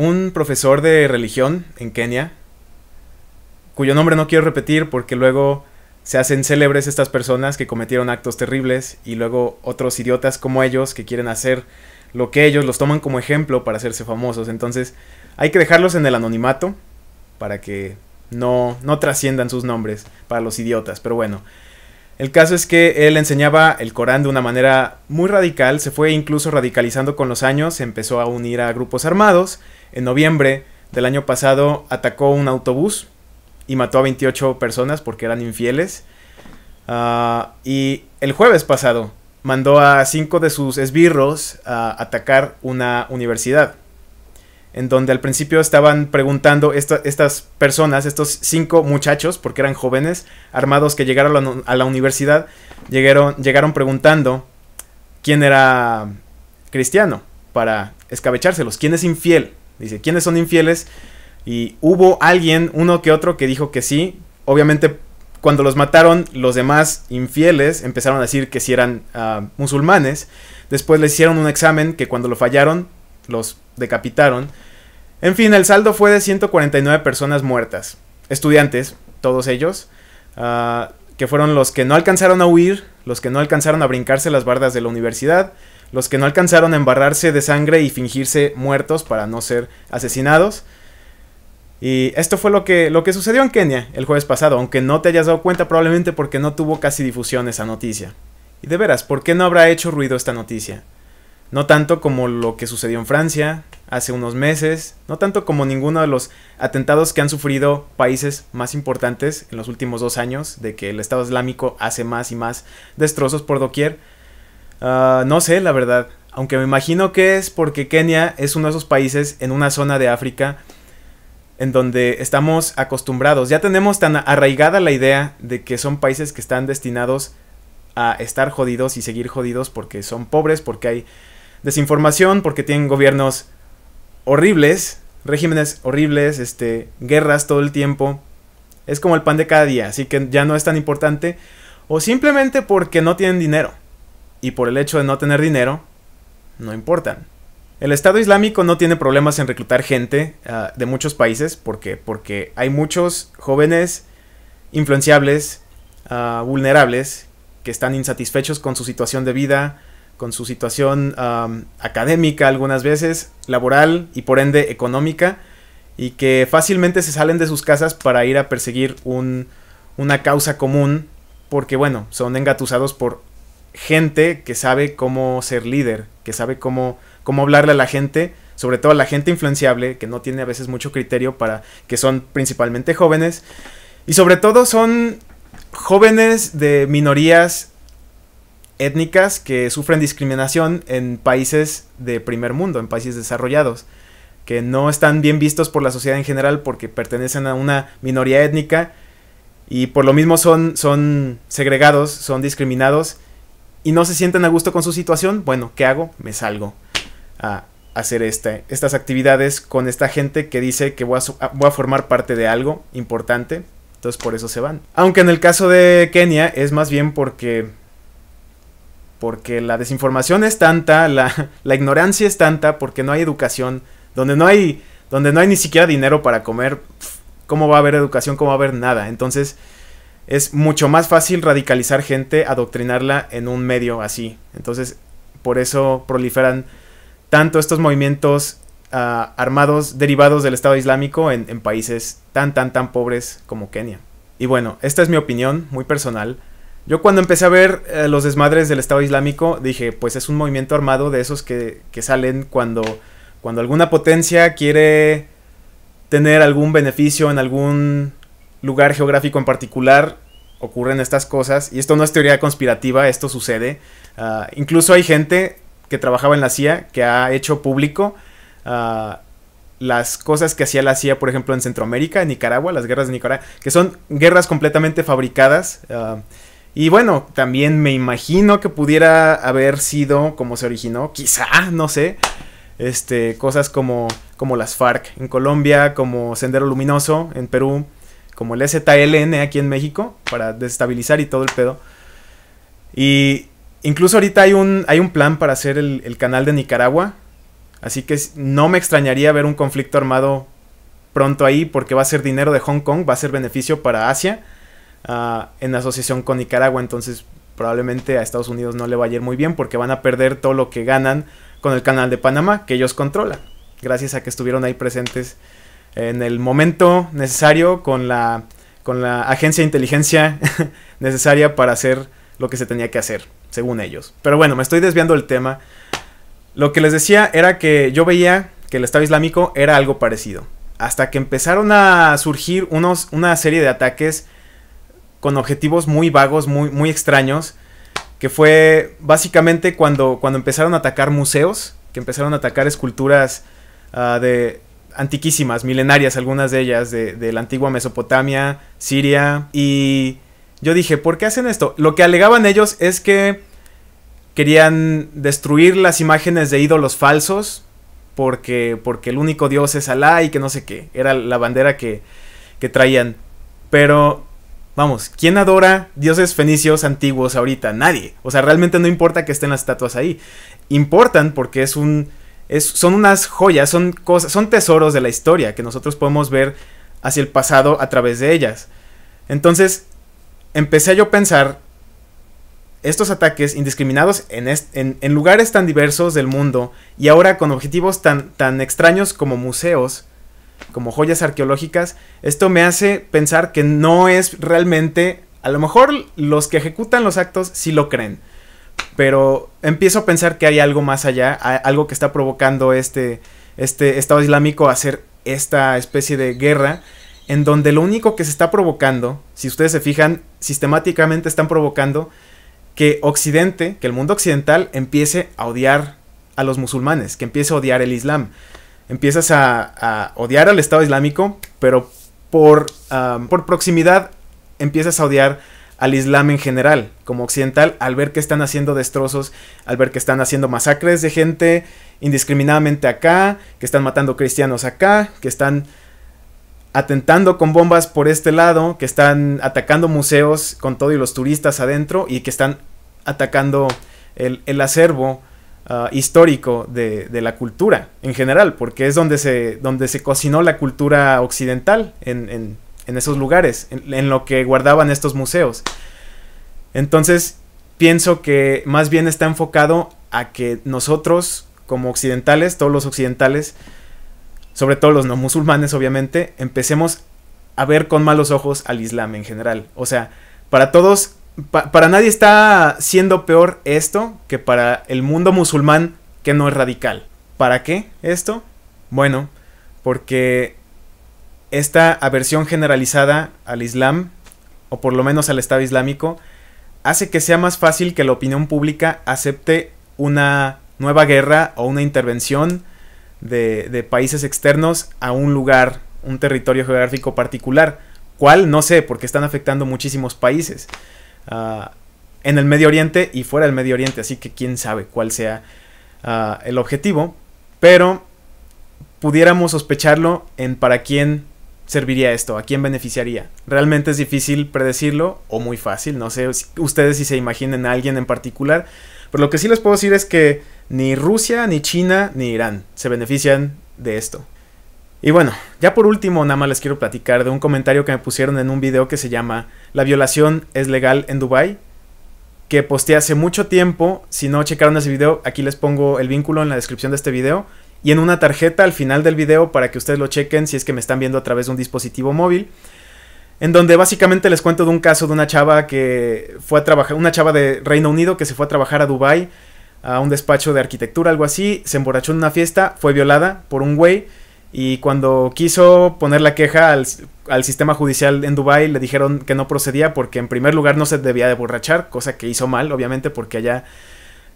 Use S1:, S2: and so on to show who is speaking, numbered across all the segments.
S1: un profesor de religión en Kenia, cuyo nombre no quiero repetir porque luego se hacen célebres estas personas que cometieron actos terribles y luego otros idiotas como ellos que quieren hacer lo que ellos los toman como ejemplo para hacerse famosos. Entonces hay que dejarlos en el anonimato para que no, no trasciendan sus nombres para los idiotas. Pero bueno, el caso es que él enseñaba el Corán de una manera muy radical, se fue incluso radicalizando con los años, se empezó a unir a grupos armados. En noviembre del año pasado atacó un autobús y mató a 28 personas porque eran infieles. Ah, y el jueves pasado mandó a cinco de sus esbirros a atacar una universidad en donde al principio estaban preguntando estas personas, estos cinco muchachos, porque eran jóvenes armados que llegaron a la, universidad, llegaron, llegaron preguntando quién era cristiano para escabechárselos, quién es infiel, dice, quiénes son infieles y hubo alguien, uno que otro, que dijo que sí, obviamente cuando los mataron, los demás infieles empezaron a decir que si eran ah, musulmanes. Después les hicieron un examen que cuando lo fallaron, los decapitaron. En fin, el saldo fue de 149 personas muertas, estudiantes, todos ellos, ah, que fueron los que no alcanzaron a huir, los que no alcanzaron a brincarse las bardas de la universidad, los que no alcanzaron a embarrarse de sangre y fingirse muertos para no ser asesinados. Y esto fue lo que, lo que sucedió en Kenia el jueves pasado, aunque no te hayas dado cuenta probablemente porque no tuvo casi difusión esa noticia. Y de veras, ¿por qué no habrá hecho ruido esta noticia? no tanto como lo que sucedió en Francia hace unos meses, no tanto como ninguno de los atentados que han sufrido países más importantes en los últimos dos años, de que el Estado Islámico hace más y más destrozos por doquier. Ah, no sé, la verdad, aunque me imagino que es porque Kenia es uno de esos países en una zona de África en donde estamos acostumbrados, ya tenemos tan arraigada la idea de que son países que están destinados a estar jodidos y seguir jodidos porque son pobres, porque hay desinformación, porque tienen gobiernos horribles, regímenes horribles, este, guerras todo el tiempo. Es como el pan de cada día, así que ya no es tan importante. O simplemente porque no tienen dinero. Y por el hecho de no tener dinero, no importan. El Estado Islámico no tiene problemas en reclutar gente ah, de muchos países. ¿Por qué? Porque hay muchos jóvenes influenciables, ah, vulnerables, que están insatisfechos con su situación de vida, con su situación académica algunas veces, laboral y por ende económica, y que fácilmente se salen de sus casas para ir a perseguir un, una causa común, porque bueno, son engatusados por gente que sabe cómo ser líder, que sabe cómo, cómo hablarle a la gente, sobre todo a la gente influenciable, que no tiene a veces mucho criterio para, que son principalmente jóvenes, y sobre todo son jóvenes de minorías étnicas que sufren discriminación en países de primer mundo, en países desarrollados, que no están bien vistos por la sociedad en general porque pertenecen a una minoría étnica y por lo mismo son, son segregados, son discriminados y no se sienten a gusto con su situación. Bueno, ¿qué hago? Me salgo a hacer este, estas actividades con esta gente que dice que a, voy a formar parte de algo importante. Entonces por eso se van. Aunque en el caso de Kenia es más bien porque porque la desinformación es tanta, la, ignorancia es tanta, porque no hay educación, donde no hay, donde no hay ni siquiera dinero para comer, ¿cómo va a haber educación? ¿Cómo va a haber nada? Entonces es mucho más fácil radicalizar gente, adoctrinarla en un medio así. Entonces por eso proliferan tanto estos movimientos ah, armados derivados del Estado Islámico en, en países tan, tan, tan pobres como Kenia. Y bueno, esta es mi opinión muy personal. Yo cuando empecé a ver eh, los desmadres del Estado Islámico, dije, pues es un movimiento armado de esos que, salen cuando, cuando alguna potencia quiere tener algún beneficio en algún lugar geográfico en particular, ocurren estas cosas. Y esto no es teoría conspirativa, esto sucede. Ah, incluso hay gente que trabajaba en la CIA que ha hecho público ah, las cosas que hacía la CIA, por ejemplo, en Centroamérica, en Nicaragua, las guerras de Nicaragua, que son guerras completamente fabricadas. Ah, y bueno, también me imagino que pudiera haber sido como se originó, quizá, no sé, este, cosas como, como las FARC en Colombia, como Sendero Luminoso en Perú, como el ZLN aquí en México, para desestabilizar y todo el pedo. Y incluso ahorita hay un, hay un plan para hacer el canal de Nicaragua, así que no me extrañaría ver un conflicto armado pronto ahí, porque va a ser dinero de Hong Kong, va a ser beneficio para Asia Ah, en asociación con Nicaragua. Entonces probablemente a Estados Unidos no le va a ir muy bien porque van a perder todo lo que ganan con el canal de Panamá que ellos controlan. Gracias a que estuvieron ahí presentes en el momento necesario con la, con la agencia de inteligencia necesaria para hacer lo que se tenía que hacer, según ellos. Pero bueno, me estoy desviando del tema. Lo que les decía era que yo veía que el Estado Islámico era algo parecido. Hasta que empezaron a surgir unos, una serie de ataques con objetivos muy vagos, muy, muy extraños, que fue básicamente cuando, cuando empezaron a atacar museos, que empezaron a atacar esculturas ah, de antiquísimas, milenarias, algunas de ellas, de, la antigua Mesopotamia, Siria, y yo dije, ¿por qué hacen esto? Lo que alegaban ellos es que querían destruir las imágenes de ídolos falsos, porque, porque el único dios es Alá y que no sé qué, era la bandera que, que traían. Pero Vamos, ¿quién adora dioses fenicios antiguos ahorita? Nadie. O sea, realmente no importa que estén las estatuas ahí. Importan porque es un. son unas joyas, son cosas, son tesoros de la historia que nosotros podemos ver hacia el pasado a través de ellas. Entonces, empecé yo a pensar estos ataques indiscriminados en, en, lugares tan diversos del mundo y ahora con objetivos tan, tan extraños como museos como joyas arqueológicas, esto me hace pensar que no es realmente, a lo mejor los que ejecutan los actos sí lo creen, pero empiezo a pensar que hay algo más allá, algo que está provocando este, este Estado Islámico a hacer esta especie de guerra, en donde lo único que se está provocando, si ustedes se fijan, sistemáticamente están provocando que Occidente, que el mundo occidental empiece a odiar a los musulmanes, que empiece a odiar el Islam empiezas a, odiar al Estado Islámico, pero por, por proximidad empiezas a odiar al Islam en general, como occidental, al ver que están haciendo destrozos, al ver que están haciendo masacres de gente indiscriminadamente acá, que están matando cristianos acá, que están atentando con bombas por este lado, que están atacando museos con todo y los turistas adentro y que están atacando el, el acervo Ah, histórico de, la cultura en general, porque es donde se, donde se cocinó la cultura occidental en, esos lugares, en lo que guardaban estos museos. Entonces, pienso que más bien está enfocado a que nosotros, como occidentales, todos los occidentales, sobre todo los no musulmanes, obviamente, empecemos a ver con malos ojos al Islam en general. O sea, para todos para nadie está siendo peor esto que para el mundo musulmán que no es radical. ¿Para qué esto? Bueno, porque esta aversión generalizada al Islam, o por lo menos al Estado Islámico, hace que sea más fácil que la opinión pública acepte una nueva guerra o una intervención de, de, países externos a un lugar, un territorio geográfico particular. ¿Cuál? No sé, porque están afectando muchísimos países. Ah, en el Medio Oriente y fuera del Medio Oriente, así que quién sabe cuál sea ah, el objetivo, pero pudiéramos sospecharlo en para quién serviría esto, a quién beneficiaría. Realmente es difícil predecirlo o muy fácil, no sé ustedes si se imaginen a alguien en particular, pero lo que sí les puedo decir es que ni Rusia, ni China, ni Irán se benefician de esto. Y bueno, ya por último, nada más les quiero platicar de un comentario que me pusieron en un video que se llama La violación es legal en Dubai, que posteé hace mucho tiempo. Si no checaron ese video, aquí les pongo el vínculo en la descripción de este video y en una tarjeta al final del video para que ustedes lo chequen si es que me están viendo a través de un dispositivo móvil. En donde básicamente les cuento de un caso de una chava que fue a trabajar, una chava de Reino Unido que se fue a trabajar a Dubai a un despacho de arquitectura, algo así, se emborrachó en una fiesta, fue violada por un güey y cuando quiso poner la queja al, sistema judicial en Dubái, le dijeron que no procedía porque en primer lugar no se debía de borrachar, cosa que hizo mal, obviamente, porque allá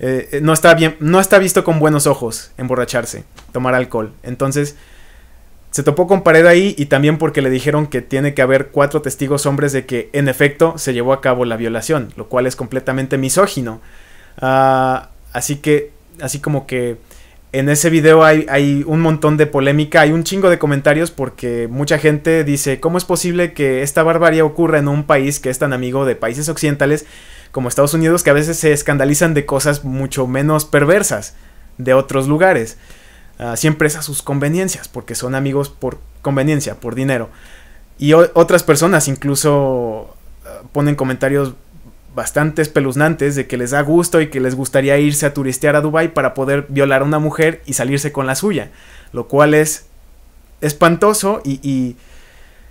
S1: eh, eh, no, está bien, no está visto con buenos ojos emborracharse, tomar alcohol. Entonces, se topó con pared ahí y también porque le dijeron que tiene que haber cuatro testigos hombres de que en efecto se llevó a cabo la violación, lo cual es completamente misógino. Ah, así que, así como que en ese video hay, un montón de polémica, hay un chingo de comentarios porque mucha gente dice, ¿cómo es posible que esta barbarie ocurra en un país que es tan amigo de países occidentales como Estados Unidos que a veces se escandalizan de cosas mucho menos perversas de otros lugares? Ah, siempre es a sus conveniencias, porque son amigos por conveniencia, por dinero. Y otras personas incluso ah, ponen comentarios bastante espeluznantes de que les da gusto y que les gustaría irse a turistear a Dubai para poder violar a una mujer y salirse con la suya, lo cual es espantoso y,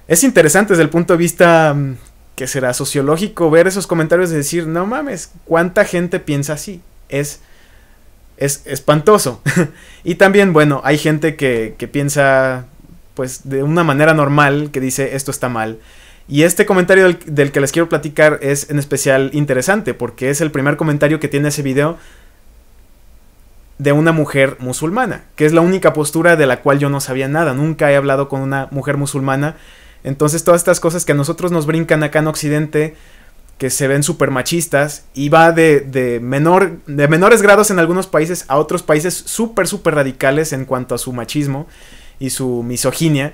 S1: es interesante desde el punto de vista mm, que será sociológico ver esos comentarios y decir, no mames, ¿cuánta gente piensa así? Es, es espantoso. y también, bueno, hay gente que, que piensa pues de una manera normal que dice esto está mal y este comentario del, que les quiero platicar es en especial interesante porque es el primer comentario que tiene ese video de una mujer musulmana, que es la única postura de la cual yo no sabía nada, nunca he hablado con una mujer musulmana. Entonces todas estas cosas que a nosotros nos brincan acá en Occidente, que se ven súper machistas, y va de, de, menor, de menores grados en algunos países a otros países súper, súper radicales en cuanto a su machismo y su misoginia.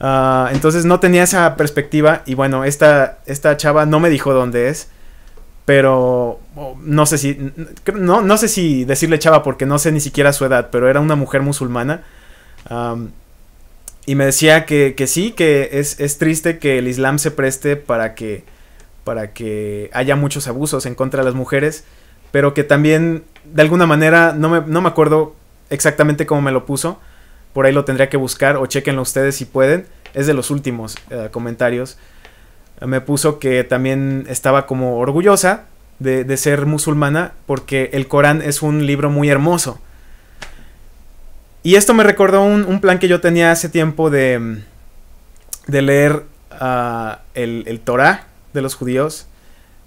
S1: Ah, entonces no tenía esa perspectiva y bueno, esta, esta chava no me dijo dónde es, pero oh, no sé si, no, sé si decirle chava porque no sé ni siquiera su edad, pero era una mujer musulmana. y me decía que, sí, que es, triste que el Islam se preste para que, para que haya muchos abusos en contra de las mujeres, pero que también, de alguna manera, no me, no me acuerdo exactamente cómo me lo puso, por ahí lo tendría que buscar o chequenlo ustedes si pueden. Es de los últimos eh, comentarios. Me puso que también estaba como orgullosa de, ser musulmana porque el Corán es un libro muy hermoso. Y esto me recordó un, plan que yo tenía hace tiempo de, leer ah, el, el Torah de los judíos,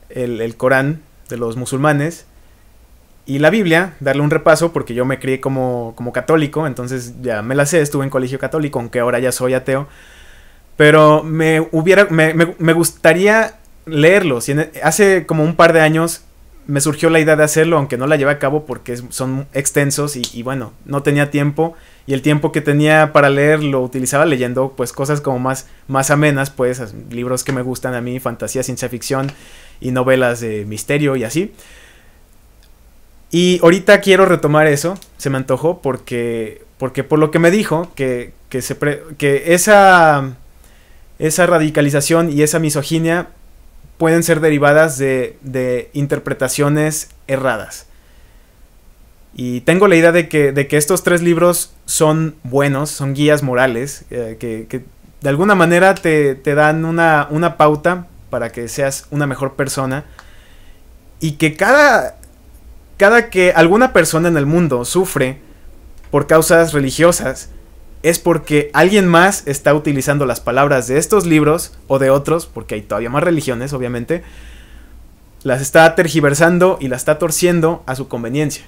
S1: el, el, Corán de los musulmanes, y la Biblia, darle un repaso, porque yo me crié como, como católico, entonces ya me la sé, estuve en colegio católico, aunque ahora ya soy ateo. Pero me hubiera, me, gustaría leerlo e, hace como un par de años me surgió la idea de hacerlo, aunque no la llevé a cabo porque son extensos y, bueno, no tenía tiempo. Y el tiempo que tenía para leer lo utilizaba leyendo pues cosas como más, más amenas, pues libros que me gustan a mí, fantasía, ciencia ficción y novelas de misterio y así. Y ahorita quiero retomar eso, se me antojó, porque, porque por lo que me dijo, que, que, se que esa, esa radicalización y esa misoginia pueden ser derivadas de, de interpretaciones erradas. Y tengo la idea de que, de que, estos tres libros son buenos, son guías morales, eh, que, de alguna manera te, dan una, una pauta para que seas una mejor persona. Y que cada cada que alguna persona en el mundo sufre por causas religiosas, es porque alguien más está utilizando las palabras de estos libros o de otros, porque hay todavía más religiones, obviamente, las está tergiversando y las está torciendo a su conveniencia.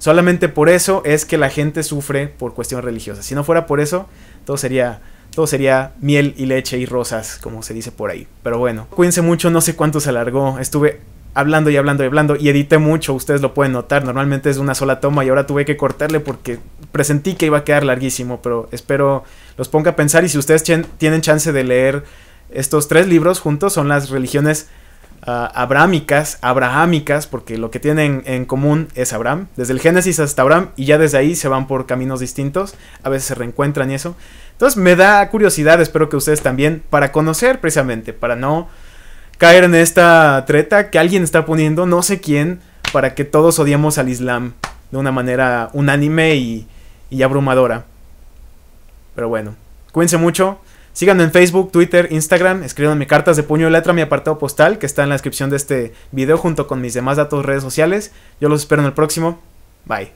S1: Solamente por eso es que la gente sufre por cuestiones religiosas. Si no fuera por eso, todo sería todo sería miel y leche y rosas, como se dice por ahí. Pero bueno, cuídense mucho, no sé cuánto se alargó. Estuve hablando y hablando y hablando y edité mucho, ustedes lo pueden notar, normalmente es una sola toma y ahora tuve que cortarle porque presentí que iba a quedar larguísimo, pero espero los ponga a pensar y si ustedes tienen chance de leer estos tres libros juntos son las religiones ah, abrámicas, abrahámicas, porque lo que tienen en común es Abraham, desde el Génesis hasta Abraham y ya desde ahí se van por caminos distintos, a veces se reencuentran y eso. Entonces me da curiosidad, espero que ustedes también, para conocer precisamente, para no caer en esta treta que alguien está poniendo, no sé quién, para que todos odiemos al Islam de una manera unánime y, abrumadora. Pero bueno, cuídense mucho. Síganme en Facebook, Twitter, Instagram, escríbanme cartas de puño y letra a mi apartado postal que está en la descripción de este video junto con mis demás datos redes sociales. Yo los espero en el próximo. Bye.